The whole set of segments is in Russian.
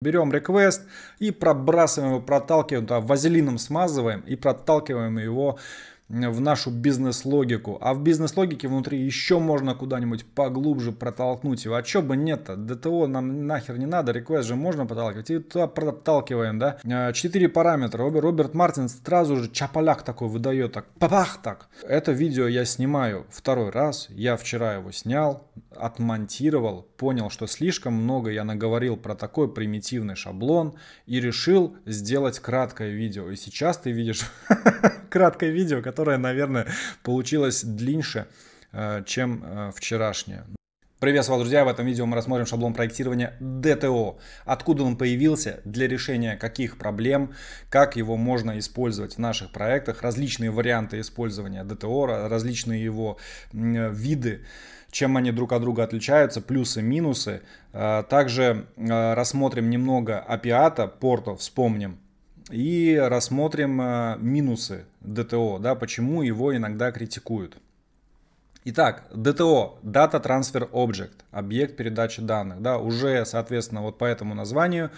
Берем request и пробрасываем его, проталкиваем, там, вазелином смазываем и проталкиваем его в нашу бизнес-логику. А в бизнес-логике внутри еще можно куда-нибудь поглубже протолкнуть его. А чё бы нет-то? ДТО нам нахер не надо, реквест же можно проталкивать. И туда проталкиваем, да? Э, четыре параметра. Роберт, Роберт Мартин сразу же чапаляк такой выдает, так папах так. Это видео я снимаю второй раз. Я вчера его снял, отмонтировал, понял, что слишком много я наговорил про такой примитивный шаблон и решил сделать краткое видео. И сейчас ты видишь краткое видео, которое, наверное, получилось длиннее, э, чем э, вчерашнее. Приветствую вас, друзья! В этом видео мы рассмотрим шаблон проектирования ДТО. Откуда он появился, для решения каких проблем, как его можно использовать в наших проектах, различные варианты использования ДТО, различные его виды чем они друг от друга отличаются, плюсы, минусы. А, также а, рассмотрим немного опиата, порта, вспомним. И рассмотрим а, минусы ДТО, да, почему его иногда критикуют. Итак, DTO Data Transfer Object, объект передачи данных, да, уже, соответственно, вот по этому названию,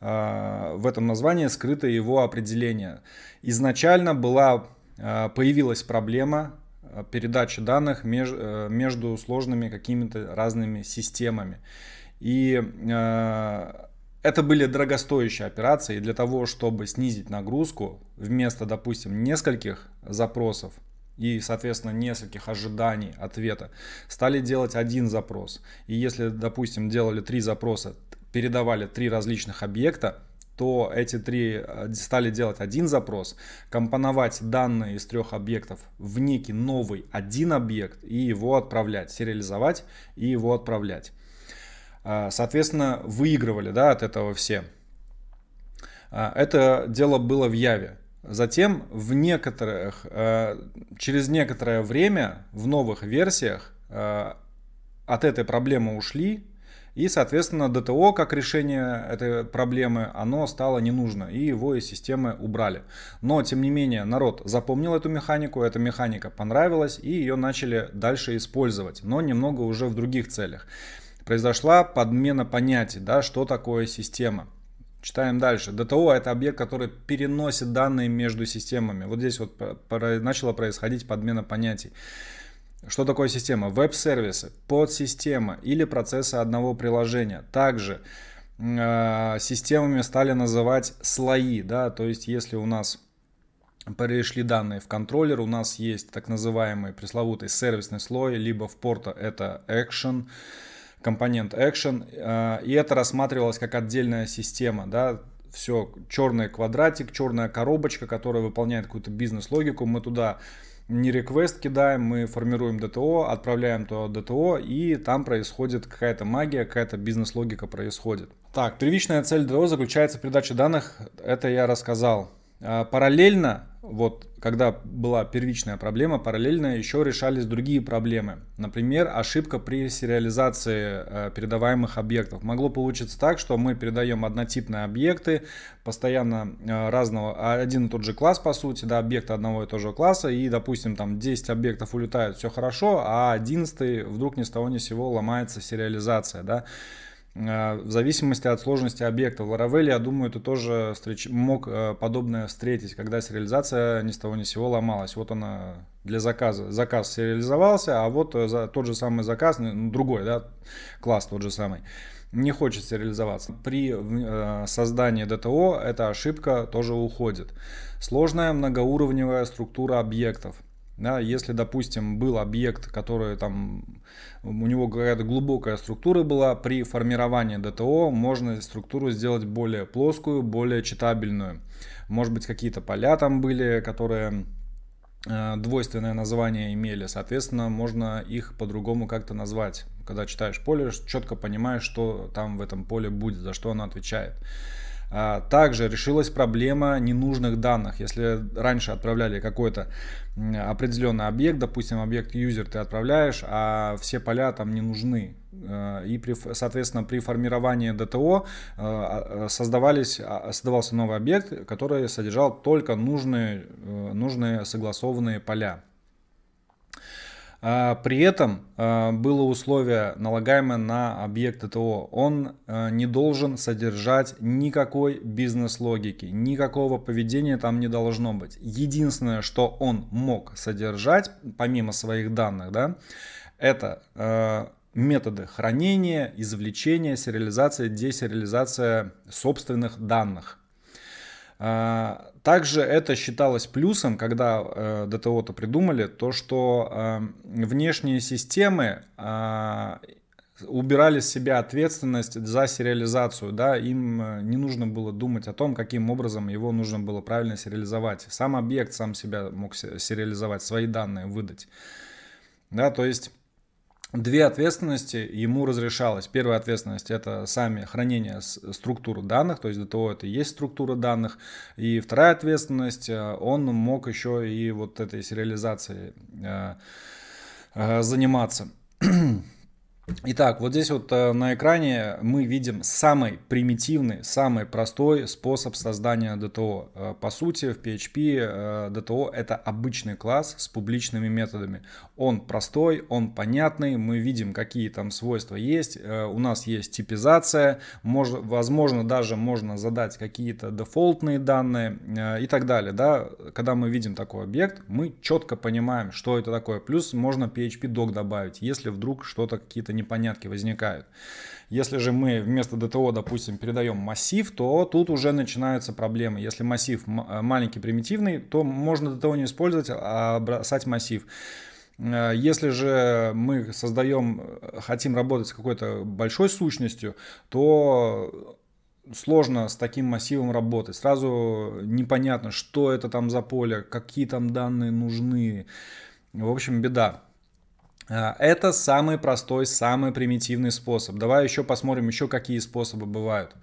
э, в этом названии скрыто его определение. Изначально была, э, появилась проблема Э, передачи данных меж, э, между сложными какими-то разными системами. И э, это были дорогостоящие операции, и для того, чтобы снизить нагрузку, вместо, допустим, нескольких запросов и, соответственно, нескольких ожиданий ответа, стали делать один запрос. И если, допустим, делали три запроса, передавали три различных объекта, то эти три э, стали делать один запрос, компоновать данные из трех объектов в некий новый один объект и его отправлять, сериализовать и его отправлять. Э, соответственно, выигрывали да, от этого все. Э, это дело было в Яве. Затем в некоторых, через некоторое время в новых версиях от этой проблемы ушли, и, соответственно, ДТО как решение этой проблемы, оно стало не нужно, и его из системы убрали. Но, тем не менее, народ запомнил эту механику, эта механика понравилась, и ее начали дальше использовать, но немного уже в других целях. Произошла подмена понятий, да, что такое система. Читаем дальше. ДТО – это объект, который переносит данные между системами. Вот здесь вот начала происходить подмена понятий. Что такое система? Веб-сервисы, подсистема или процессы одного приложения. Также э, системами стали называть слои, да, то есть если у нас перешли данные в контроллер, у нас есть так называемый пресловутый сервисный слой, либо в порта это action, компонент action, э, и это рассматривалось как отдельная система, да, все, черный квадратик, черная коробочка, которая выполняет какую-то бизнес-логику, мы туда э, не реквест кидаем, мы формируем ДТО, отправляем то ДТО, и там происходит какая-то магия, какая-то бизнес-логика происходит. Так, первичная цель ДТО заключается в передаче данных, это я рассказал. А параллельно, вот когда была первичная проблема, параллельно еще решались другие проблемы. Например, ошибка при сериализации э, передаваемых объектов. Могло получиться так, что мы передаем однотипные объекты, постоянно э, разного, а, один и тот же класс, по сути, да, объекты одного и того же класса, и, допустим, там 10 объектов улетают, все хорошо, а 11 вдруг ни с того ни с сего ломается сериализация, да. Э, в зависимости от сложности объекта. В Laravel, я думаю, ты тоже встреч... мог э, подобное встретить, когда сериализация ни с того ни с сего ломалась. Вот она для заказа. Заказ сериализовался, а вот э, за тот же самый заказ, ну, другой, да, класс тот же самый, не хочет сериализоваться. При создании ДТО эта ошибка тоже уходит. Сложная многоуровневая структура объектов – да, если, допустим, был объект, который там, у него какая-то глубокая структура была, при формировании ДТО можно структуру сделать более плоскую, более читабельную. Может быть, какие-то поля там были, которые э, двойственное название имели, соответственно, можно их по-другому как-то назвать. Когда читаешь поле, четко понимаешь, что там в этом поле будет, за что оно отвечает. А также решилась проблема ненужных данных. Если раньше отправляли какой-то определенный объект, допустим, объект user ты отправляешь, а все поля там не нужны. Э, и, при, соответственно, при формировании ДТО э, а, э, создавались, а, создавался новый объект, который содержал только нужные, нужные согласованные поля. А, при этом а, было условие, налагаемое на объект ТО. Он а, не должен содержать никакой бизнес-логики, никакого поведения там не должно быть. Единственное, что он мог содержать, помимо своих данных, да, это методы хранения, извлечения, сериализация, десериализация собственных данных. А, также это считалось плюсом, когда э, ДТО-то придумали, то, что а, внешние системы а, убирали с себя ответственность за сериализацию, да, им э, не нужно было думать о том, каким образом его нужно было правильно сериализовать. Сам объект сам себя мог сериализовать, свои данные выдать. Да, то есть Две ответственности ему разрешалось. Первая ответственность – это сами хранение структуры данных, то есть до того это и есть структура данных. И вторая ответственность э, – он мог еще и вот этой сериализацией э, э, заниматься. Итак, вот здесь вот э, на экране мы видим самый примитивный, самый простой способ создания DTO. Э, по сути, в PHP DTO э, это обычный класс с публичными методами. Он простой, он понятный, мы видим, какие там свойства есть, у нас есть типизация, мож, возможно, даже можно задать какие-то дефолтные данные и так далее. Да? Когда мы видим такой объект, мы четко понимаем, что это такое. Плюс можно PHP-док добавить, если вдруг что-то какие-то непонятки возникают. Если же мы вместо ДТО, допустим, передаем массив, то тут уже начинаются проблемы. Если массив э, маленький, примитивный, то можно ДТО не использовать, а бросать массив. Э, если же мы создаем, э, хотим работать с какой-то большой сущностью, то сложно с таким массивом работать. Сразу непонятно, что это там за поле, какие там данные нужны. В общем, беда. А, это самый простой, самый примитивный способ. Давай еще посмотрим, еще какие способы бывают.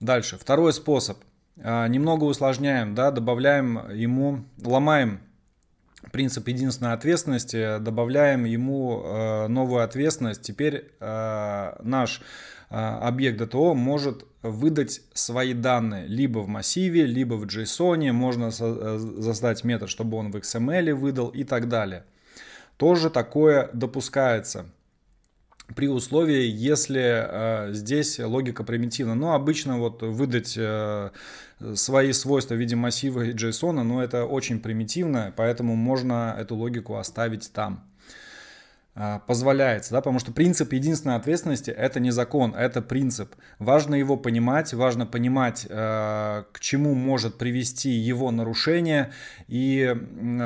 Дальше. Второй способ. А, немного усложняем, да, добавляем ему, ломаем принцип единственной ответственности, добавляем ему а, новую ответственность. Теперь наш объект ДТО может выдать свои данные либо в массиве, либо в JSON, можно создать э, метод, чтобы он в XML эм выдал и так далее тоже такое допускается при условии, если э, здесь логика примитивна. Но ну, обычно вот выдать э, свои свойства в виде массива JSON, но это очень примитивно, поэтому можно эту логику оставить там. А, позволяется, да, потому что принцип единственной ответственности это не закон, это принцип. Важно его понимать, важно понимать, э, к чему может привести его нарушение, и,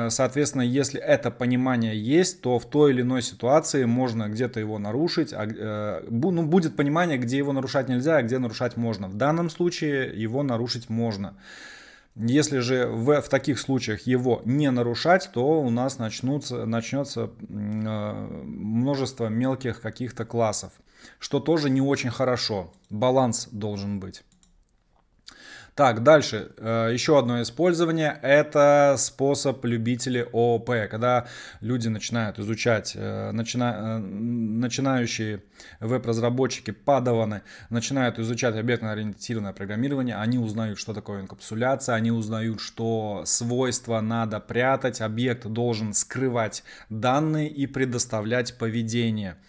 соответственно, если это понимание есть, то в той или иной ситуации можно где-то его нарушить, а, э, ну, будет понимание, где его нарушать нельзя, а где нарушать можно. В данном случае его нарушить можно. Если же в, в таких случаях его не нарушать, то у нас начнутся, начнется э, множество мелких каких-то классов, что тоже не очень хорошо. Баланс должен быть. Так, дальше. Э, Еще одно использование – это способ любителей ООП. Когда люди начинают изучать, э, начина, э, начинающие веб-разработчики, падаваны, начинают изучать объектно-ориентированное программирование, они узнают, что такое инкапсуляция, они узнают, что свойства надо прятать, объект должен скрывать данные и предоставлять поведение –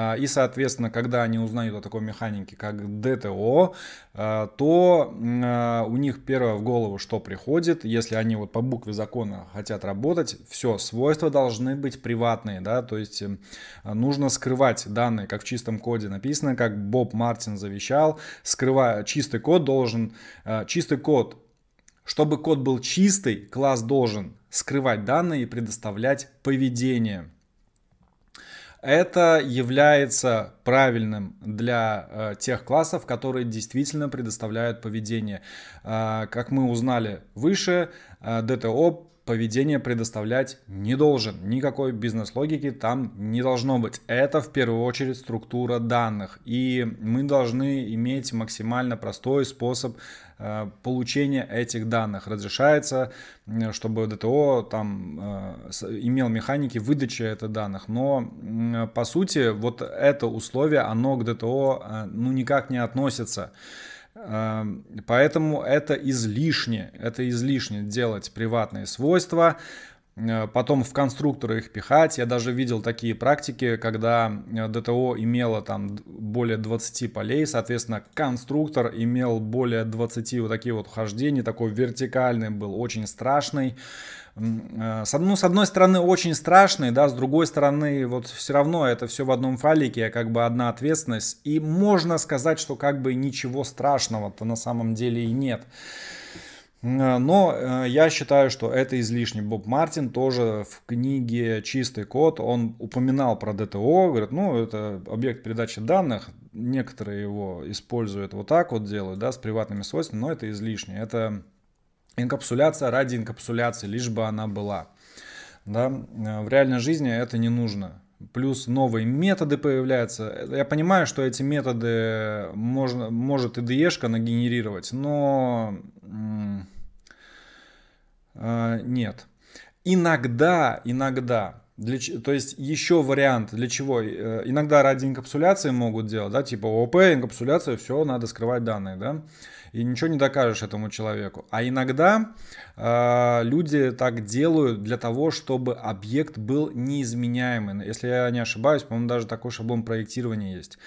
а, и, соответственно, когда они узнают о такой механике, как ДТО, а, то а, у них первое в голову что приходит, если они вот по букве закона хотят работать, все, свойства должны быть приватные, да, то есть эм, нужно скрывать данные, как в чистом коде написано, как Боб Мартин завещал, скрывая чистый код должен, э, чистый код чтобы код был чистый, класс должен скрывать данные и предоставлять поведение. Это является правильным для э, тех классов, которые действительно предоставляют поведение. Э, как мы узнали выше, э, ДТО поведение предоставлять не должен. Никакой бизнес-логики там не должно быть. Это в первую очередь структура данных. И мы должны иметь максимально простой способ э, получения этих данных. Разрешается, чтобы ДТО там э, имел механики выдачи этих данных. Но по сути вот это условие, оно к ДТО э, ну никак не относится. Эм, поэтому это излишне, это излишне делать приватные свойства, э, потом в конструкторы их пихать. Я даже видел такие практики, когда э, ДТО имело там более 20 полей, соответственно, конструктор имел более 20 вот таких вот хождений, такой вертикальный был, очень страшный. Э, с одной ну, с одной стороны, очень страшный, да, с другой стороны, вот все равно это все в одном файлике, как бы одна ответственность. И можно сказать, что как бы ничего страшного-то на самом деле и нет. Э, но э, я считаю, что это излишне. Боб Мартин тоже в книге «Чистый код» он упоминал про ДТО, говорит, ну, это объект передачи данных, некоторые его используют вот так вот делают, да, с приватными свойствами, но это излишне. Это инкапсуляция ради инкапсуляции, лишь бы она была. Да? Э, в реальной жизни это не нужно. Плюс новые методы появляются. Я понимаю, что эти методы можно, может и ДЕшка нагенерировать, но э, нет. Иногда, иногда, для, то есть еще вариант для чего? Э, иногда ради инкапсуляции могут делать, да, типа ОП, инкапсуляция, все, надо скрывать данные, да и ничего не докажешь этому человеку. А иногда э, люди так делают для того, чтобы объект был неизменяемый. Если я не ошибаюсь, по-моему, даже такой шаблон проектирования есть.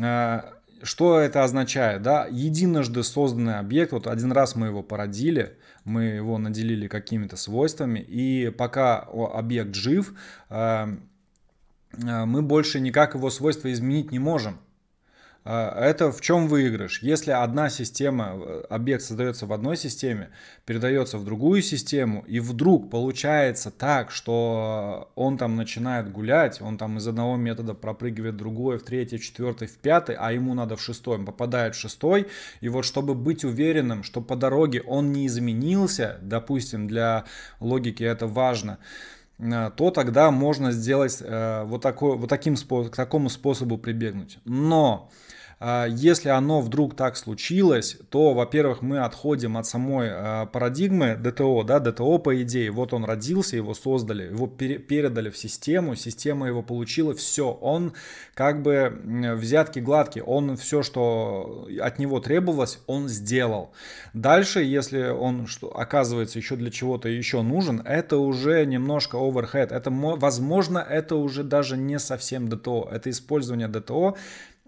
Э, что это означает? Да? Единожды созданный объект, вот один раз мы его породили, мы его наделили какими-то свойствами, и пока объект жив, а, мы больше никак его свойства изменить не можем. А, это в чем выигрыш? Если одна система, э, объект создается в одной системе, передается в другую систему, и вдруг получается так, что он там начинает гулять, он там из одного метода пропрыгивает в другой, в третий, в четвертый, в пятый, а ему надо в шестой, он попадает в шестой, и вот чтобы быть уверенным, что по дороге он не изменился, допустим, для логики это важно, Э, то тогда можно сделать э, вот, такой, вот таким, к такому способу прибегнуть. Но а, если оно вдруг так случилось, то, во-первых, мы отходим от самой а, парадигмы ДТО, да, ДТО по идее, вот он родился, его создали, его передали в систему, система его получила, все, он как бы взятки гладкий, он все, что от него требовалось, он сделал. Дальше, если он что, оказывается еще для чего-то еще нужен, это уже немножко overhead, это, возможно, это уже даже не совсем ДТО, это использование ДТО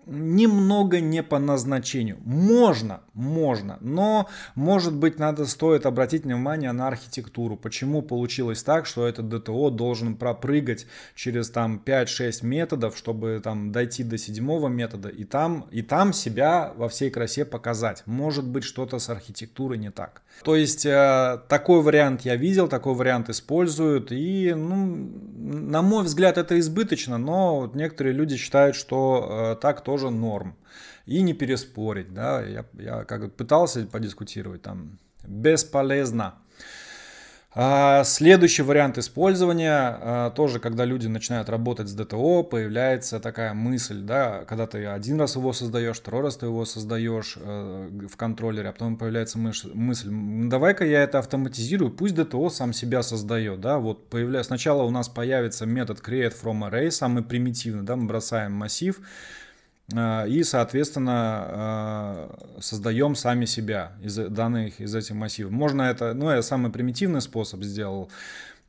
немного не по назначению. Можно, можно, но может быть надо стоит обратить внимание на архитектуру. Почему получилось так, что этот ДТО должен пропрыгать через там 5-6 методов, чтобы там дойти до седьмого метода и там, и там себя во всей красе показать. Может быть что-то с архитектурой не так. То есть э, такой вариант я видел, такой вариант используют и, ну, на мой взгляд, это избыточно, но вот некоторые люди считают, что э, так то тоже норм. И не переспорить, да, я, я как пытался подискутировать там, бесполезно. А, следующий вариант использования, а, тоже когда люди начинают работать с ДТО, появляется такая мысль, да, когда ты один раз его создаешь, второй раз ты его создаешь э, в контроллере, а потом появляется мысль, давай-ка я это автоматизирую, пусть ДТО сам себя создает, да, вот появля... сначала у нас появится метод create from array, самый примитивный, да, мы бросаем массив, Э, и, соответственно, э, создаем сами себя из данных из этих массивов. Можно это, ну, я самый примитивный способ сделал,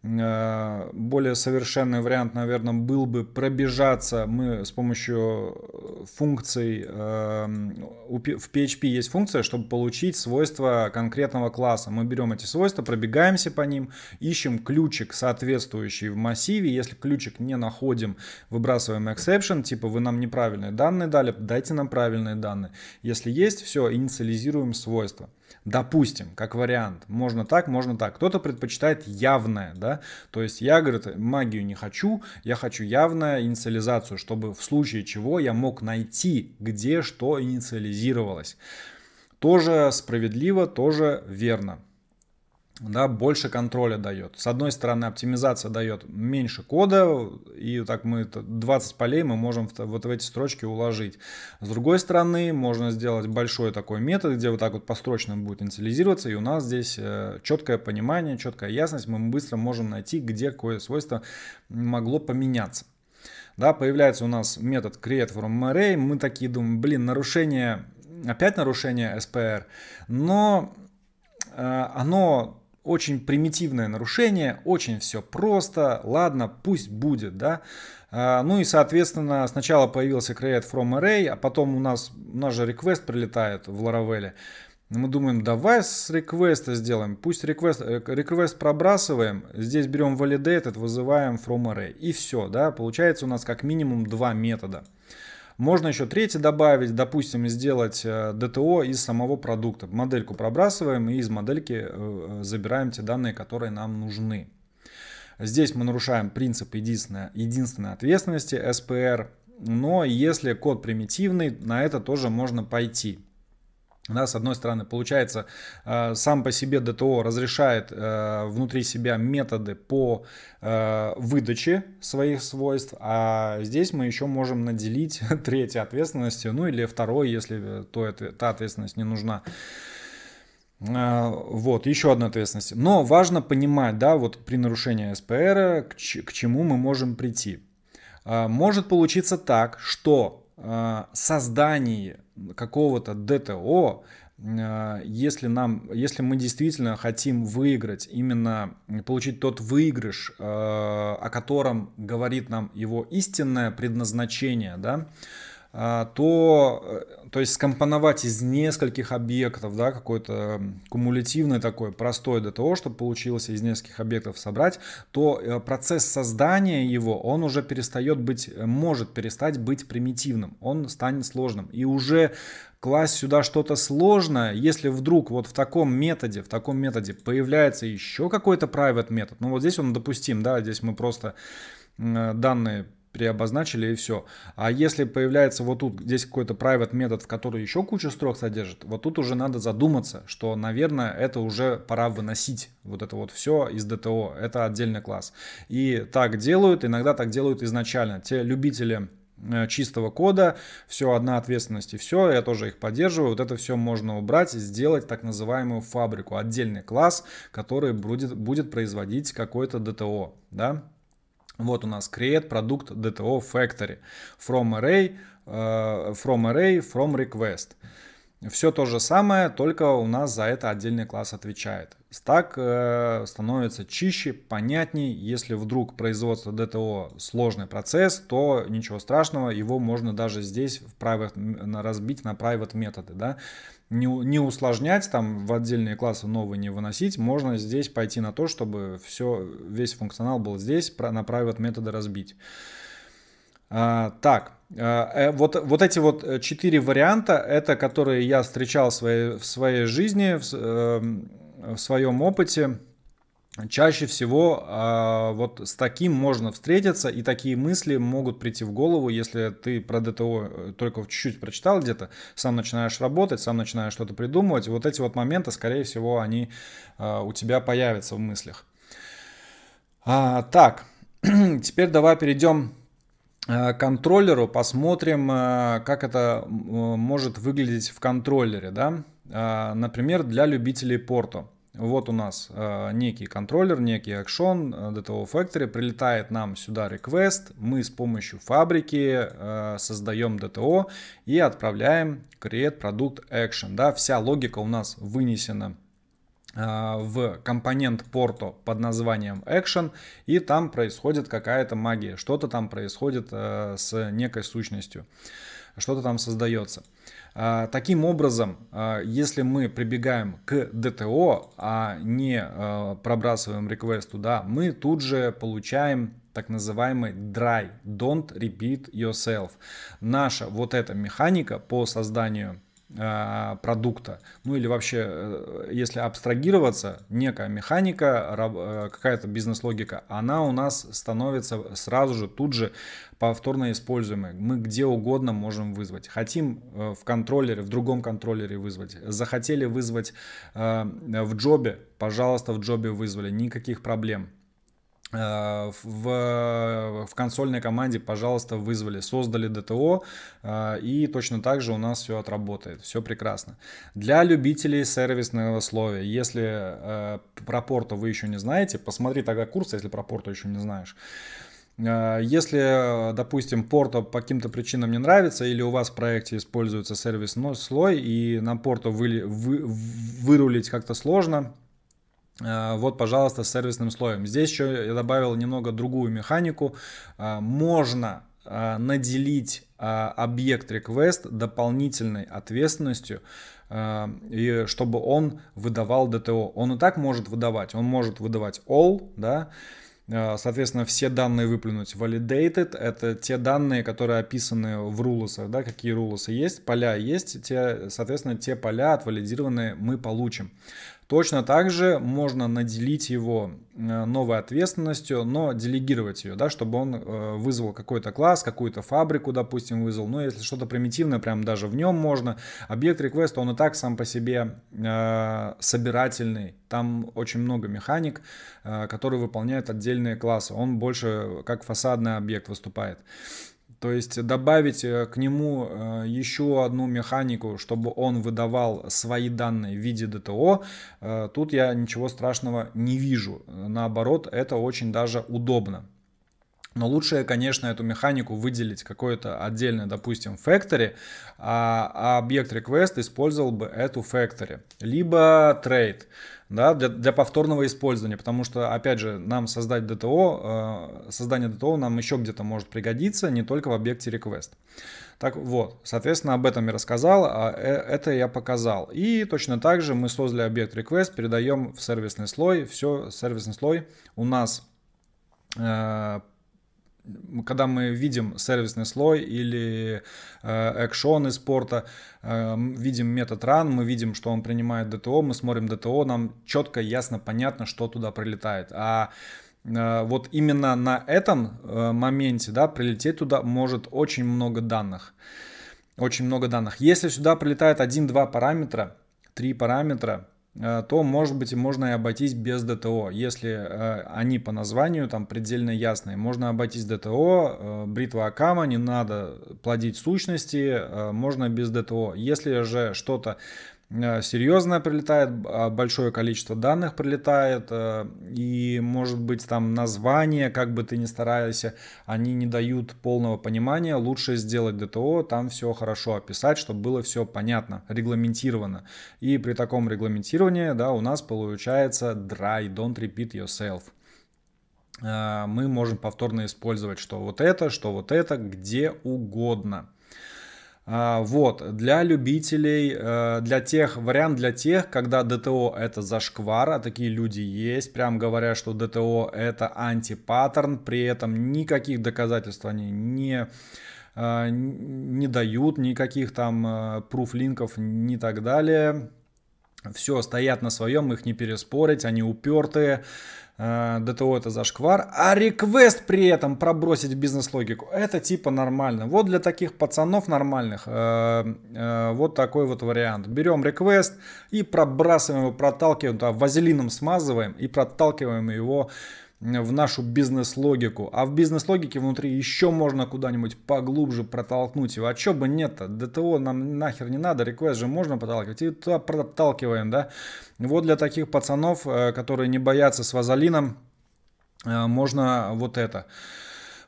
Э, более совершенный вариант, наверное, был бы пробежаться. Мы с помощью э, функций эм, в PHP есть функция, чтобы получить свойства конкретного класса. Мы берем эти свойства, пробегаемся по ним, ищем ключик, соответствующий в массиве. Если ключик не находим, выбрасываем exception, типа вы нам неправильные данные дали, дайте нам правильные данные. Если есть, все, инициализируем свойства. Допустим, как вариант, можно так, можно так. Кто-то предпочитает явное, да, то есть я, говорит, магию не хочу, я хочу явное инициализацию, чтобы в случае чего я мог найти, где что инициализировалось. Тоже справедливо, тоже верно да, больше контроля дает. С одной стороны, оптимизация дает меньше кода, и так мы 20 полей мы можем вот в эти строчки уложить. С другой стороны, можно сделать большой такой метод, где вот так вот построчно будет инициализироваться, и у нас здесь э, четкое понимание, четкая ясность, мы быстро можем найти, где какое свойство могло поменяться. Да, появляется у нас метод create from array, мы такие думаем, блин, нарушение, опять нарушение SPR, но э, оно очень примитивное нарушение, очень все просто, ладно, пусть будет, да. А, ну и, соответственно, сначала появился create from array, а потом у нас, у нас же request прилетает в Laravel. Мы думаем, давай с реквеста сделаем. Пусть реквест, э, реквест пробрасываем, здесь берем validate, вызываем from array. И все, да, получается у нас как минимум два метода. Можно еще третий добавить, допустим, сделать э, ДТО из самого продукта. Модельку пробрасываем и из модельки э, э, забираем те данные, которые нам нужны. Здесь мы нарушаем принцип единственной, единственной ответственности SPR, но если код примитивный, на это тоже можно пойти. Да, с одной стороны, получается, э, сам по себе ДТО разрешает э, внутри себя методы по э, выдаче своих свойств, а здесь мы еще можем наделить третьей ответственностью, ну или второй, если то, та ответственность не нужна. Вот, еще одна ответственность. Но важно понимать, да, вот при нарушении СПР, к чему мы можем прийти. Может получиться так, что а, создании какого-то ДТО, а, если, нам, если мы действительно хотим выиграть, именно получить тот выигрыш, а, о котором говорит нам его истинное предназначение, да, то э, то есть скомпоновать из нескольких объектов, да, какой-то кумулятивный такой простой для того, чтобы получилось из нескольких объектов собрать, то э, процесс создания его, он уже перестает быть, э, может перестать быть примитивным, он станет сложным. И уже класть сюда что-то сложное, если вдруг вот в таком методе, в таком методе появляется еще какой-то private метод, ну вот здесь он допустим, да, здесь мы просто э, данные переобозначили и все. А если появляется вот тут здесь какой-то private метод, в который еще кучу строк содержит, вот тут уже надо задуматься, что, наверное, это уже пора выносить вот это вот все из DTO, Это отдельный класс. И так делают, иногда так делают изначально. Те любители э, чистого кода, все, одна ответственность и все, я тоже их поддерживаю. Вот это все можно убрать и сделать так называемую фабрику, отдельный класс, который будет, будет производить какой то ДТО, да, вот у нас create продукт DTO factory from array, from array, from request. Все то же самое, только у нас за это отдельный класс отвечает. Так э, становится чище, понятней. Если вдруг производство ДТО сложный процесс, то ничего страшного, его можно даже здесь в private, разбить на private методы. Да? Не, не усложнять, там в отдельные классы новые не выносить, можно здесь пойти на то, чтобы все, весь функционал был здесь, на private методы разбить. А, так, а, э, вот, вот эти вот э, четыре варианта, это которые я встречал в своей, в своей жизни, в, эм, в своем опыте. Чаще всего а, вот с таким можно встретиться, и такие мысли могут прийти в голову, если ты про ДТО э, только чуть-чуть прочитал где-то, сам начинаешь работать, сам начинаешь что-то придумывать. Вот эти вот моменты, скорее всего, они у тебя появятся в мыслях. А, так, теперь давай перейдем Э, контроллеру, посмотрим, э, как это э, может выглядеть в контроллере. Да? Например, для любителей порта. Вот у нас некий контроллер, некий акшон DTO Factory, прилетает нам сюда request, мы с помощью фабрики создаем DTO и отправляем create product action. Да? Вся логика у нас вынесена Э, в компонент порту под названием Action, и там происходит какая-то магия, что-то там происходит э, с некой сущностью, что-то там создается. Э, таким образом, если мы прибегаем к dto а не пробрасываем request туда, мы тут же получаем так называемый dry, don't repeat yourself. Наша вот эта механика по созданию Э, продукта. Ну или вообще, э, если абстрагироваться, некая механика, э, какая-то бизнес-логика, она у нас становится сразу же, тут же повторно используемой. Мы где угодно можем вызвать. Хотим в контроллере, в другом контроллере вызвать. Захотели вызвать в джобе, пожалуйста, в джобе вызвали, никаких проблем. Э, в, э, в консольной команде, пожалуйста, вызвали, создали ДТО, э, и точно так же у нас все отработает, все прекрасно. Для любителей сервисного слоя, если про порту вы еще не знаете, посмотри тогда курс, если про порту еще не знаешь. Если, допустим, порта по каким-то причинам не нравится, или у вас в проекте используется сервисный слой, и на порто вы, вы, вырулить как-то сложно, Э, вот, пожалуйста, с сервисным слоем. Здесь еще я добавил немного другую механику. Э, можно э, наделить объект request дополнительной ответственностью, и чтобы он выдавал DTO. Он и так может выдавать. Он может выдавать all, да, Соответственно, все данные выплюнуть validated. Это те данные, которые описаны в рулосах, да, какие рулосы есть, поля есть, те, соответственно, те поля отвалидированные мы получим. Точно так же можно наделить его э, новой ответственностью, но делегировать ее, да, чтобы он э, вызвал какой-то класс, какую-то фабрику, допустим, вызвал. Но если что-то примитивное, прям даже в нем можно. Объект реквест он и так сам по себе э, собирательный. Там очень много механик, которые выполняют отдельные классы. Он больше как фасадный объект выступает. То есть добавить э, к нему э, еще одну механику, чтобы он выдавал свои данные в виде ДТО, э, тут я ничего страшного не вижу. Наоборот, это очень даже удобно. Но лучше, конечно, эту механику выделить какой-то отдельный, допустим, factory, а, а объект request использовал бы эту factory, либо trade да, для, для повторного использования, потому что, опять же, нам создать DTO, э, создание DTO нам еще где-то может пригодиться, не только в объекте request. Так вот, соответственно, об этом я рассказал, а э, это я показал. И точно так же мы создали объект request, передаем в сервисный слой, все, сервисный слой у нас э, когда мы видим сервисный слой или э, экшон из порта, э, видим метод run, мы видим, что он принимает ДТО, мы смотрим ДТО, нам четко, ясно, понятно, что туда прилетает. А э, вот именно на этом э, моменте, да, прилететь туда может очень много данных. Очень много данных. Если сюда прилетает один-два параметра, три параметра, Э, то, может быть, можно и обойтись без ДТО. Если э, они по названию там предельно ясные, можно обойтись ДТО, э, бритва Акама, не надо плодить сущности, можно без ДТО. Если же что-то Э, серьезное прилетает, а, большое количество данных прилетает, э, и, может быть, там названия как бы ты ни старайся, они не дают полного понимания. Лучше сделать ДТО, там все хорошо описать, чтобы было все понятно, регламентировано. И при таком регламентировании, да, у нас получается dry, don't repeat yourself э, мы можем повторно использовать что вот это, что вот это, где угодно. А, вот, для любителей, э, для тех, вариант для тех, когда ДТО это зашквар, а такие люди есть, прям говоря, что ДТО это антипаттерн, при этом никаких доказательств они не, э, не дают, никаких там э, пруфлинков и так далее. Все, стоят на своем, их не переспорить, они упертые. Э, ДТО это зашквар, а реквест при этом пробросить бизнес-логику, это типа нормально. Вот для таких пацанов нормальных э, э, вот такой вот вариант. Берем реквест и пробрасываем его, проталкиваем, да, вазелином смазываем и проталкиваем его в нашу бизнес-логику. А в бизнес-логике внутри еще можно куда-нибудь поглубже протолкнуть его. А чё бы нет-то? ДТО нам нахер не надо, реквест же можно проталкивать. И туда проталкиваем, да. Вот для таких пацанов, э, которые не боятся с вазолином, э, можно вот это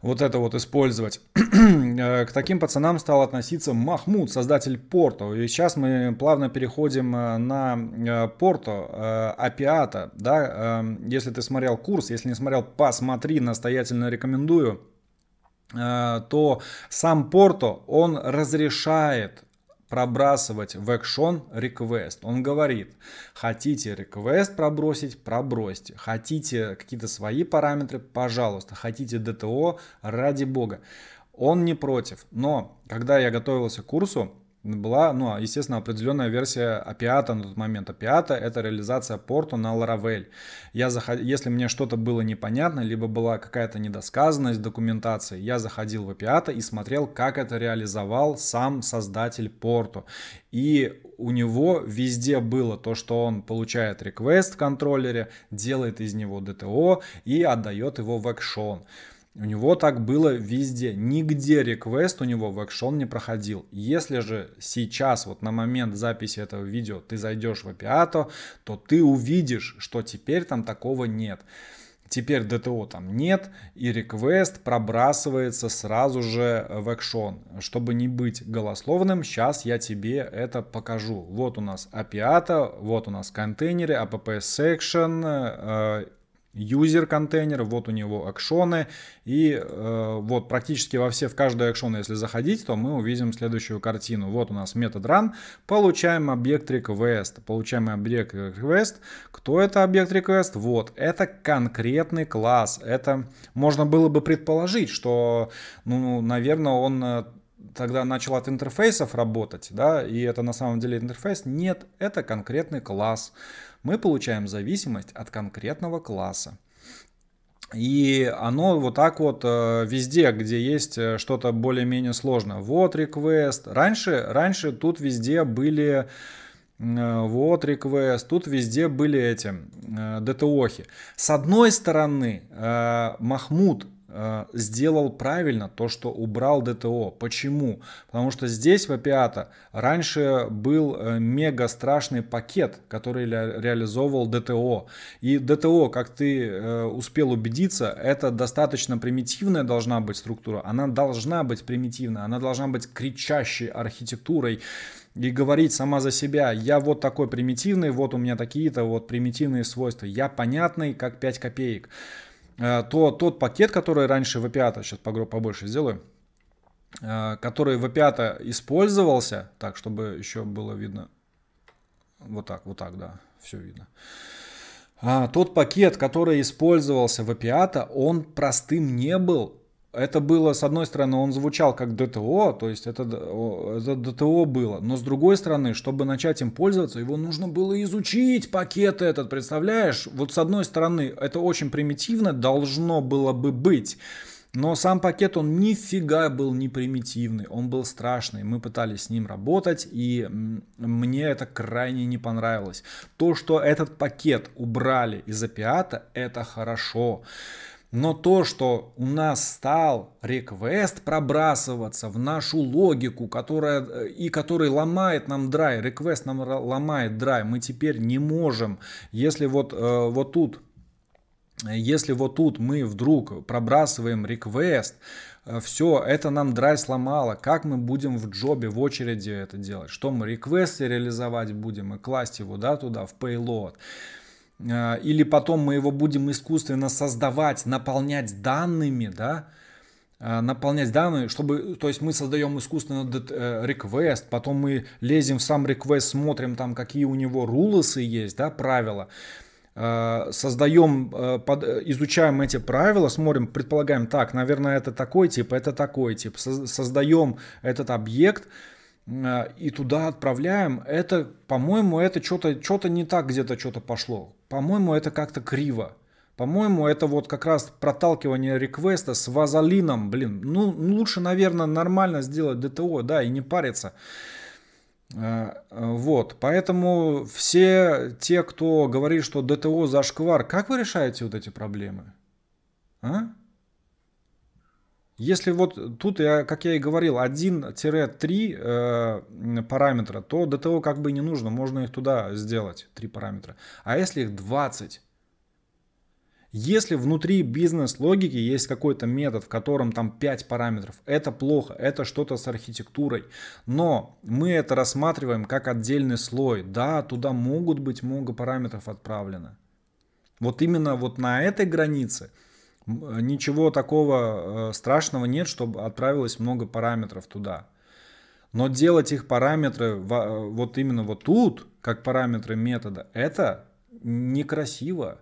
вот это вот использовать. Э, к таким пацанам стал относиться Махмуд, создатель Порто. И сейчас мы плавно переходим э, на э, Порто, Апиата. Да? Эм, если ты смотрел курс, если не смотрел, посмотри, настоятельно рекомендую то сам Порто, он разрешает пробрасывать в экшон реквест. Он говорит, хотите реквест пробросить, пробросьте. Хотите какие-то свои параметры, пожалуйста. Хотите ДТО, ради бога. Он не против. Но когда я готовился к курсу, была, ну, естественно, определенная версия опиата на тот момент. Опиата — это реализация порту на Laravel. Я заход... Если мне что-то было непонятно, либо была какая-то недосказанность документации, я заходил в опиата и смотрел, как это реализовал сам создатель порту. И у него везде было то, что он получает реквест в контроллере, делает из него DTO и отдает его в экшон. У него так было везде. Нигде реквест у него в экшон не проходил. Если же сейчас, вот на момент записи этого видео, ты зайдешь в API, то ты увидишь, что теперь там такого нет. Теперь ДТО там нет, и реквест пробрасывается сразу же э, в экшон. Чтобы не быть голословным, сейчас я тебе это покажу. Вот у нас API, вот у нас контейнеры, app а section, user контейнер, вот у него акшоны, и э, вот практически во все, в каждый акшон, если заходить, то мы увидим следующую картину. Вот у нас метод run, получаем объект request, получаем объект request, кто это объект request? Вот, это конкретный класс, это можно было бы предположить, что, ну, ну наверное, он э, тогда начал от интерфейсов работать, да, и это на самом деле интерфейс. Нет, это конкретный класс мы получаем зависимость от конкретного класса. И оно вот так вот э, везде, где есть э, что-то более-менее сложное. Вот реквест. Раньше, раньше тут везде были э, вот реквест, тут везде были эти ДТОхи. С одной стороны, Махмуд Э, сделал правильно то, что убрал ДТО. Почему? Потому что здесь в Апиата раньше был э, мега страшный пакет, который реализовывал ДТО. И ДТО, как ты э, успел убедиться, это достаточно примитивная должна быть структура. Она должна быть примитивной, она должна быть кричащей архитектурой и говорить сама за себя, я вот такой примитивный, вот у меня такие-то вот примитивные свойства, я понятный, как 5 копеек. Э, то тот пакет, который раньше в API, сейчас побольше сделаю, э, который в API использовался, так, чтобы еще было видно, вот так, вот так, да, все видно. А, тот пакет, который использовался в API, он простым не был, это было, с одной стороны, он звучал как ДТО, то есть это, это ДТО было, но с другой стороны, чтобы начать им пользоваться, его нужно было изучить, пакет этот, представляешь? Вот с одной стороны, это очень примитивно должно было бы быть, но сам пакет, он нифига был не примитивный, он был страшный. Мы пытались с ним работать, и мне это крайне не понравилось. То, что этот пакет убрали из API, это хорошо. Хорошо. Но то, что у нас стал реквест пробрасываться в нашу логику, которая, э, и который ломает нам драй, реквест нам ломает драй, мы теперь не можем. Если вот, э, вот тут если вот тут мы вдруг пробрасываем реквест, э, все, это нам драй сломало. Как мы будем в джобе в очереди это делать? Что мы реквесты реализовать будем и класть его да, туда, в payload? А, или потом мы его будем искусственно создавать, наполнять данными, да, а, наполнять данные, чтобы, то есть мы создаем искусственно реквест, э, потом мы лезем в сам реквест, смотрим там, какие у него рулосы есть, да, правила, а, создаем, э, э, изучаем эти правила, смотрим, предполагаем, так, наверное, это такой тип, это такой тип, создаем этот объект, Э, и туда отправляем, это, по-моему, это что-то что не так где-то что-то пошло. По-моему, это как-то криво. По-моему, это вот как раз проталкивание реквеста с вазолином, блин. Ну, ну лучше, наверное, нормально сделать ДТО, да, и не париться. Э, вот, поэтому все те, кто говорит, что ДТО зашквар, как вы решаете вот эти проблемы? А? Если вот тут, я, как я и говорил, 1-3 э, параметра, то до того как бы не нужно, можно их туда сделать, 3 параметра. А если их 20? Если внутри бизнес-логики есть какой-то метод, в котором там 5 параметров, это плохо, это что-то с архитектурой. Но мы это рассматриваем как отдельный слой. Да, туда могут быть много параметров отправлено. Вот именно вот на этой границе – Э, ничего такого э, страшного нет, чтобы отправилось много параметров туда. Но делать их параметры э, вот именно вот тут, как параметры метода, это некрасиво.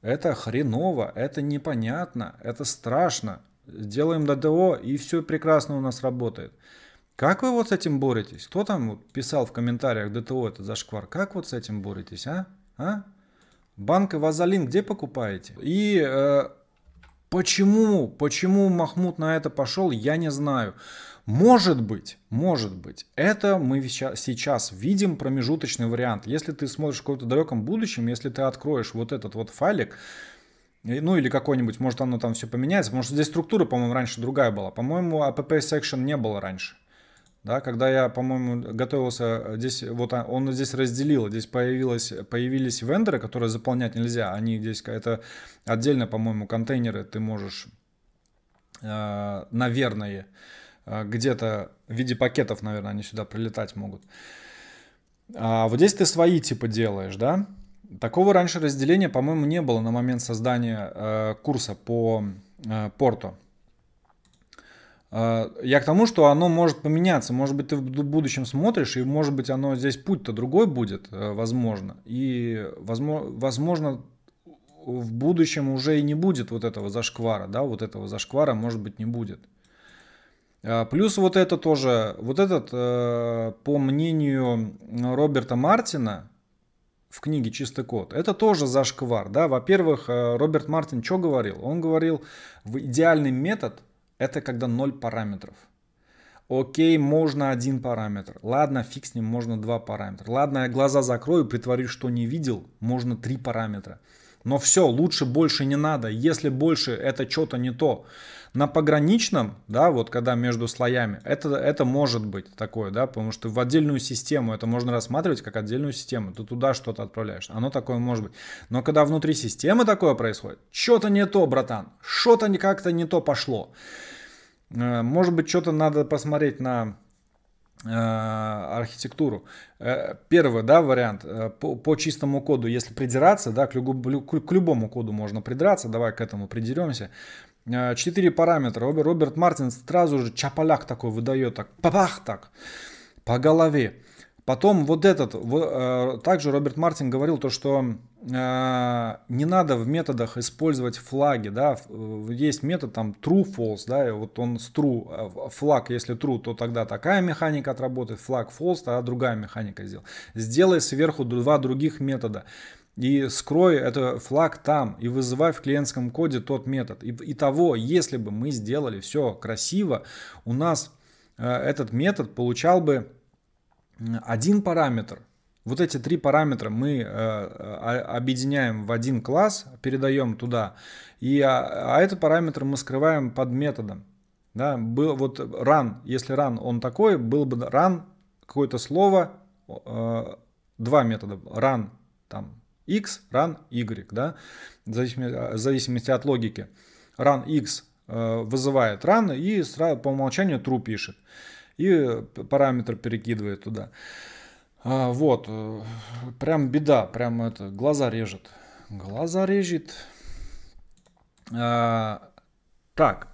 Это хреново, это непонятно, это страшно. Делаем ДДО, и все прекрасно у нас работает. Как вы вот с этим боретесь? Кто там писал в комментариях ДТО это зашквар? Как вот с этим боретесь, а? а? Банка Вазалин где покупаете? И э, Почему? Почему Махмуд на это пошел, я не знаю. Может быть, может быть. Это мы сейчас видим промежуточный вариант. Если ты смотришь в каком-то далеком будущем, если ты откроешь вот этот вот файлик, ну или какой-нибудь, может оно там все поменяется, Может, здесь структура, по-моему, раньше другая была. По-моему, app а section не было раньше. Да, когда я, по-моему, готовился, э, здесь вот а, он здесь разделил, здесь появилось, появились вендоры, которые заполнять нельзя, они здесь, это отдельно, по-моему, контейнеры ты можешь, э, наверное, э, где-то в виде пакетов, наверное, они сюда прилетать могут. А вот здесь ты свои типа делаешь, да? Такого раньше разделения, по-моему, не было на момент создания э, курса по э, порту. А, я к тому, что оно может поменяться. Может быть, ты в будущем смотришь, и может быть, оно здесь путь-то другой будет, э, возможно. И возможно, в будущем уже и не будет вот этого зашквара, да, вот этого зашквара, может быть, не будет. А, плюс вот это тоже, вот этот, э, по мнению Роберта Мартина, в книге «Чистый код». Это тоже зашквар. Да? Во-первых, э, Роберт Мартин что говорил? Он говорил, идеальный метод – это когда ноль параметров. Окей, можно один параметр. Ладно, фиг с ним, можно два параметра. Ладно, я глаза закрою, притворюсь, что не видел. Можно три параметра. Но все, лучше больше не надо. Если больше, это что-то не то. На пограничном, да, вот когда между слоями, это, это может быть такое, да, потому что в отдельную систему это можно рассматривать как отдельную систему. Ты туда что-то отправляешь, оно такое может быть. Но когда внутри системы такое происходит, что-то не то, братан, что-то как-то не то пошло. Э, может быть, что-то надо посмотреть на э, архитектуру. Э, первый да, вариант по, по чистому коду, если придираться, да, к, любому, к любому коду можно придраться, давай к этому придеремся. Четыре параметра. Роберт, Роберт Мартин сразу же чапаляк такой выдает, так папах так по голове. Потом вот этот, э, также Роберт Мартин говорил то, что э, не надо в методах использовать флаги, да, есть метод там true, false, да, и вот он с true, э, флаг, если true, то тогда такая механика отработает, флаг false, тогда другая механика сделал. Сделай сверху два других метода и скрой это флаг там и вызывай в клиентском коде тот метод. И, и того, если бы мы сделали все красиво, у нас э, этот метод получал бы один параметр. Вот эти три параметра мы э, э, объединяем в один класс, передаем туда, и, а, а, этот параметр мы скрываем под методом. Да, был, вот run, если run он такой, был бы run какое-то слово, э, два метода, run там x, run y, да, в зависимости, э, в зависимости от логики. Run x э, вызывает run и сразу по умолчанию true пишет. Э, и э, параметр перекидывает туда. А, вот, э, прям беда, прям это, глаза режет. Глаза режет. А, так,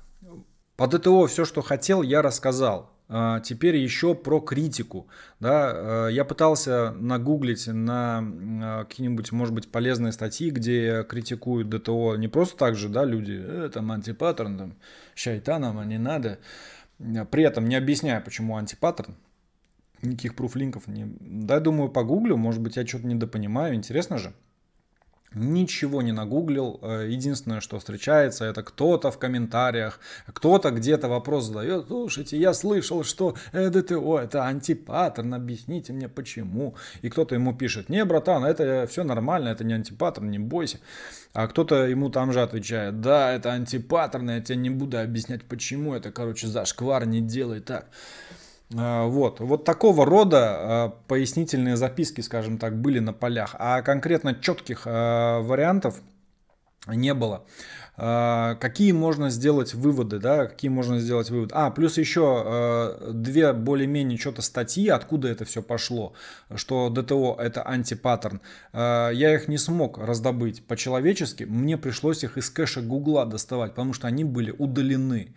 под ДТО все, что хотел, я рассказал. А, теперь еще про критику. Да, я пытался нагуглить на какие-нибудь, может быть, полезные статьи, где критикуют ДТО не просто так же, да, люди, э, там антипаттерн, там, шайтанам, а не надо. Э, при этом не объясняю, почему антипаттерн, никаких пруфлинков не... Да, я думаю, погуглю, может быть, я что-то недопонимаю, интересно же. Ничего не нагуглил. Э, единственное, что встречается, это кто-то в комментариях, кто-то где-то вопрос задает. Слушайте, я слышал, что э ДТО это антипаттерн, объясните мне почему. И кто-то ему пишет, не, братан, это все нормально, это не антипаттерн, не бойся. А кто-то ему там же отвечает, да, это антипаттерн, я тебе не буду объяснять почему. Это, короче, зашквар, не делай так. А, вот, вот такого рода а, пояснительные записки, скажем так, были на полях, а конкретно четких а, вариантов не было. Какие можно сделать выводы, да, какие можно сделать выводы? А, плюс еще две более-менее что-то статьи, откуда это все пошло, что ДТО это антипаттерн. Я их не смог раздобыть по-человечески, мне пришлось их из кэша Гугла доставать, потому что они были удалены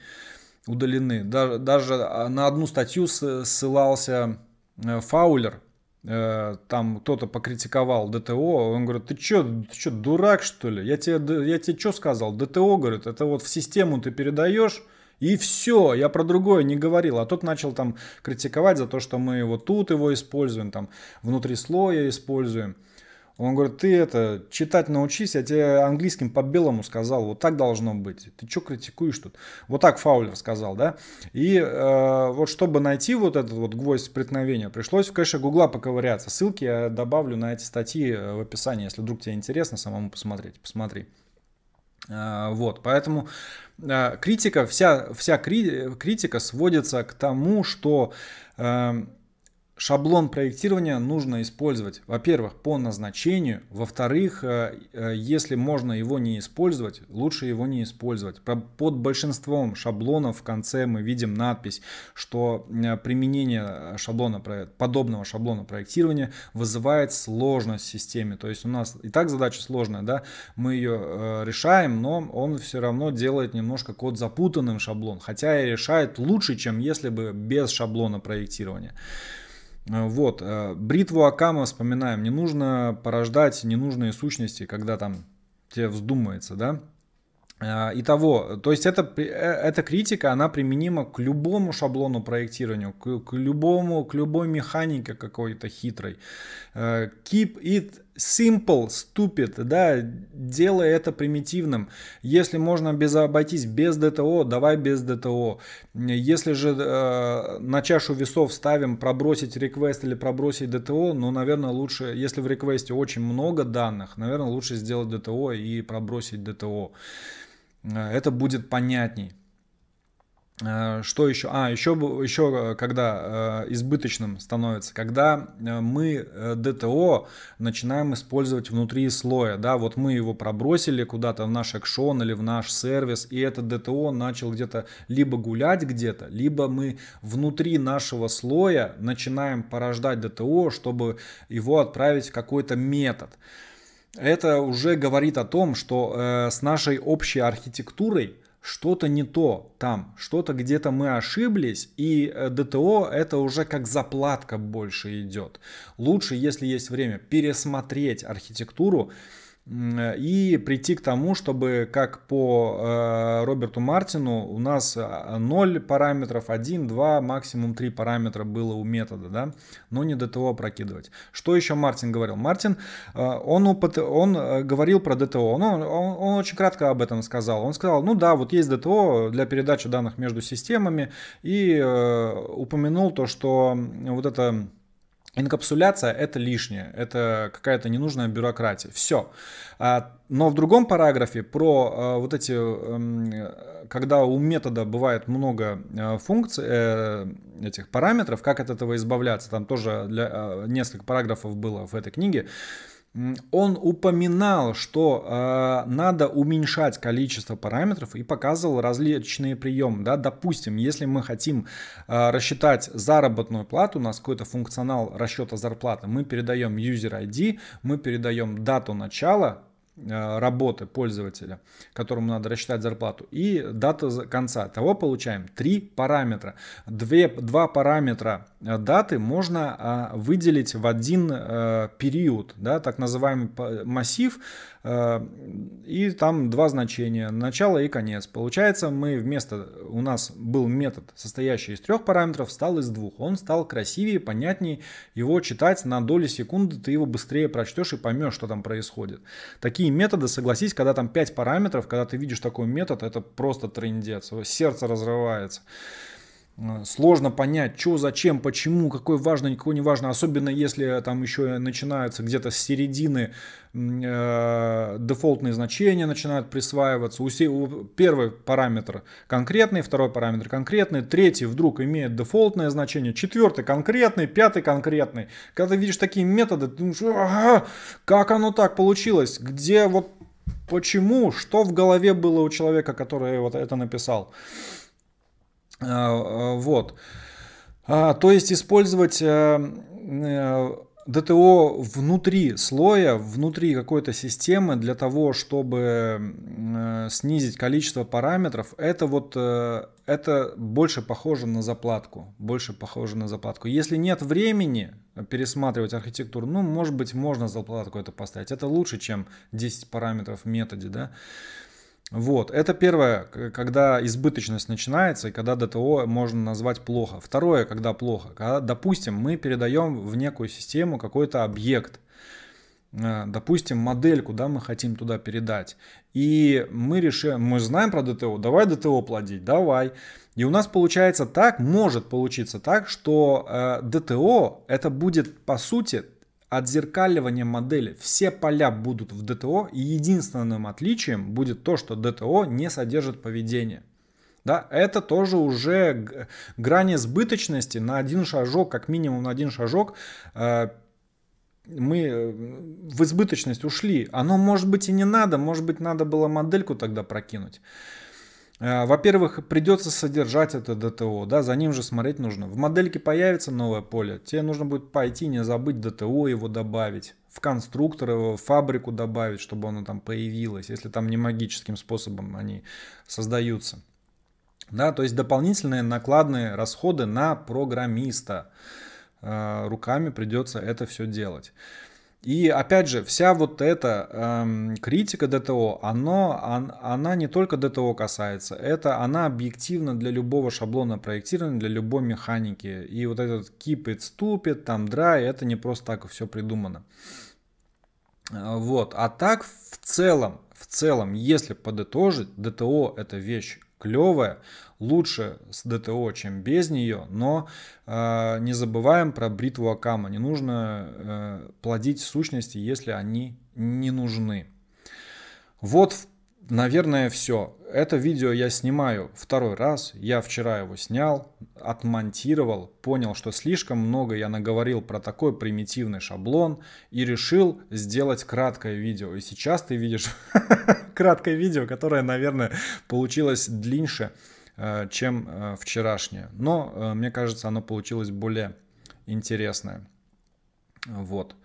удалены. Даже, даже а, на одну статью ссылался э, Фаулер, э, там кто-то покритиковал ДТО, он говорит, ты чё, ты чё, дурак что ли? Я тебе, я тебе чё сказал? ДТО, говорит, это вот в систему ты передаешь, и все, я про другое не говорил. А тот начал там критиковать за то, что мы его тут его используем, там внутри слоя используем. Он говорит, ты это, читать научись, я тебе английским по белому сказал, вот так должно быть. Ты что критикуешь тут? Вот так Фаулер сказал, да? И э, вот чтобы найти вот этот вот гвоздь преткновения, пришлось конечно, Гугла поковыряться. Ссылки я добавлю на эти статьи э, в описании, если вдруг тебе интересно самому посмотреть, посмотри. Э, вот, поэтому э, критика, вся, вся э, критика сводится к тому, что э, шаблон проектирования нужно использовать, во-первых, по назначению, во-вторых, э, э, если можно его не использовать, лучше его не использовать. Под большинством шаблонов в конце мы видим надпись, что э, применение шаблона, подобного шаблона проектирования вызывает сложность в системе. То есть у нас и так задача сложная, да, мы ее решаем, но он все равно делает немножко код запутанным шаблон, хотя и решает лучше, чем если бы без шаблона проектирования. Э, вот, э, бритву Акама вспоминаем, не нужно порождать ненужные сущности, когда там тебе вздумается, да? Э, и того. То есть это, эта критика, она применима к любому шаблону проектированию, к, к любому, к любой механике какой-то хитрой. Keep it simple, stupid, да, делай это примитивным. Если можно без, обойтись без ДТО, давай без ДТО. Если же э, на чашу весов ставим пробросить реквест или пробросить ДТО, ну, наверное, лучше, если в реквесте очень много данных, наверное, лучше сделать ДТО и пробросить ДТО. Э, это будет понятней. Э, что еще? А, еще, еще э, когда э, избыточным становится, когда мы ДТО начинаем использовать внутри слоя, да, вот мы его пробросили куда-то в наш экшон или в наш сервис, и этот ДТО начал где-то либо гулять где-то, либо мы внутри нашего слоя начинаем порождать ДТО, чтобы его отправить в какой-то метод. Это уже говорит о том, что э, с нашей общей архитектурой что-то не то там, что-то где-то мы ошиблись, и э, ДТО это уже как заплатка больше идет. Лучше, если есть время, пересмотреть архитектуру, Э, и прийти к тому, чтобы как по э, Роберту Мартину у нас 0 э, параметров, 1, 2, максимум 3 параметра было у метода, да, но не до того опрокидывать. Что еще Мартин говорил? Мартин, он, опыт, он говорил про ДТО, но ну, он, он очень кратко об этом сказал. Он сказал, ну да, вот есть ДТО для передачи данных между системами и упомянул то, что вот это Инкапсуляция – это лишнее, это какая-то ненужная бюрократия. Все. А, но в другом параграфе про а, вот эти, эм, когда у метода бывает много э, функций, э, этих параметров, как от этого избавляться, там тоже для, а, несколько параграфов было в этой книге, он упоминал, что э, надо уменьшать количество параметров и показывал различные приемы. Да? Допустим, если мы хотим э, рассчитать заработную плату, у нас какой-то функционал расчета зарплаты, мы передаем user ID, мы передаем дату начала Э, работы пользователя, которому надо рассчитать зарплату, и дата конца. Того получаем три параметра. Две, два параметра э, даты можно э, выделить в один период, да, так называемый массив Э, и там два значения, начало и конец. Получается, мы вместо, у нас был метод, состоящий из трех параметров, стал из двух. Он стал красивее, понятнее, его читать на доли секунды, ты его быстрее прочтешь и поймешь, что там происходит. Такие методы, согласись, когда там пять параметров, когда ты видишь такой метод, это просто трендец, сердце разрывается. Э, сложно понять, что, зачем, почему, какой важно, какой не важно, особенно если там еще начинаются где-то с середины э, дефолтные значения начинают присваиваться. У, первый параметр конкретный, второй параметр конкретный, третий вдруг имеет дефолтное значение, четвертый конкретный, пятый конкретный. Когда видишь такие методы, ты думаешь, ага, как оно так получилось, где вот почему, что в голове было у человека, который вот это написал. А, вот. А, то есть использовать э, э, ДТО внутри слоя, внутри какой-то системы для того, чтобы э, снизить количество параметров, это вот это больше похоже на заплатку, больше похоже на заплатку. Если нет времени пересматривать архитектуру, ну, может быть, можно заплатку это поставить. Это лучше, чем 10 параметров в методе, да. Вот, это первое, когда избыточность начинается и когда ДТО можно назвать плохо. Второе, когда плохо, когда, допустим, мы передаем в некую систему какой-то объект, э, допустим, модель, куда мы хотим туда передать, и мы решаем, мы знаем про ДТО, давай ДТО плодить, давай. И у нас получается так, может получиться так, что э, ДТО это будет по сути отзеркаливание модели. Все поля будут в DTO, и единственным отличием будет то, что DTO не содержит поведение. Да, это тоже уже грани сбыточности на один шажок, как минимум на один шажок, э, мы э, в избыточность ушли. Оно, может быть, и не надо, может быть, надо было модельку тогда прокинуть. А, во-первых, придется содержать это ДТО, да, за ним же смотреть нужно. В модельке появится новое поле, тебе нужно будет пойти, не забыть ДТО его добавить, в конструктор его, в фабрику добавить, чтобы оно там появилось, если там не магическим способом они создаются. Да, то есть дополнительные накладные расходы на программиста. А, руками придется это все делать. И опять же, вся вот эта эм, критика ДТО, оно, он, она не только ДТО касается, это она объективна для любого шаблона проектирования, для любой механики. И вот этот keep it stupid, там dry, это не просто так все придумано. Э, вот, а так в целом, в целом, если подытожить, ДТО это вещь клевая, лучше с ДТО, чем без нее, но э, не забываем про бритву Акама. Не нужно э, плодить сущности, если они не нужны. Вот, в наверное, все. Это видео я снимаю второй раз. Я вчера его снял, отмонтировал, понял, что слишком много я наговорил про такой примитивный шаблон и решил сделать краткое видео. И сейчас ты видишь краткое видео, которое, наверное, получилось длиннее, э, чем э, вчерашнее. Но, э, мне кажется, оно получилось более интересное. Вот.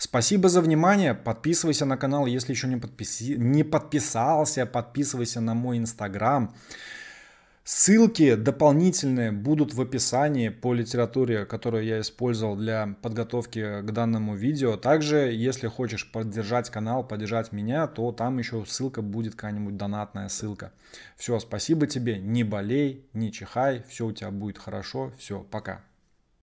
Спасибо за внимание. Подписывайся на канал, если еще не, подписи... не подписался. Подписывайся на мой инстаграм. Ссылки дополнительные будут в описании по литературе, которую я использовал для подготовки к данному видео. Также, если хочешь поддержать канал, поддержать меня, то там еще ссылка будет какая-нибудь донатная ссылка. Все, спасибо тебе, не болей, не чихай, все у тебя будет хорошо, все, пока.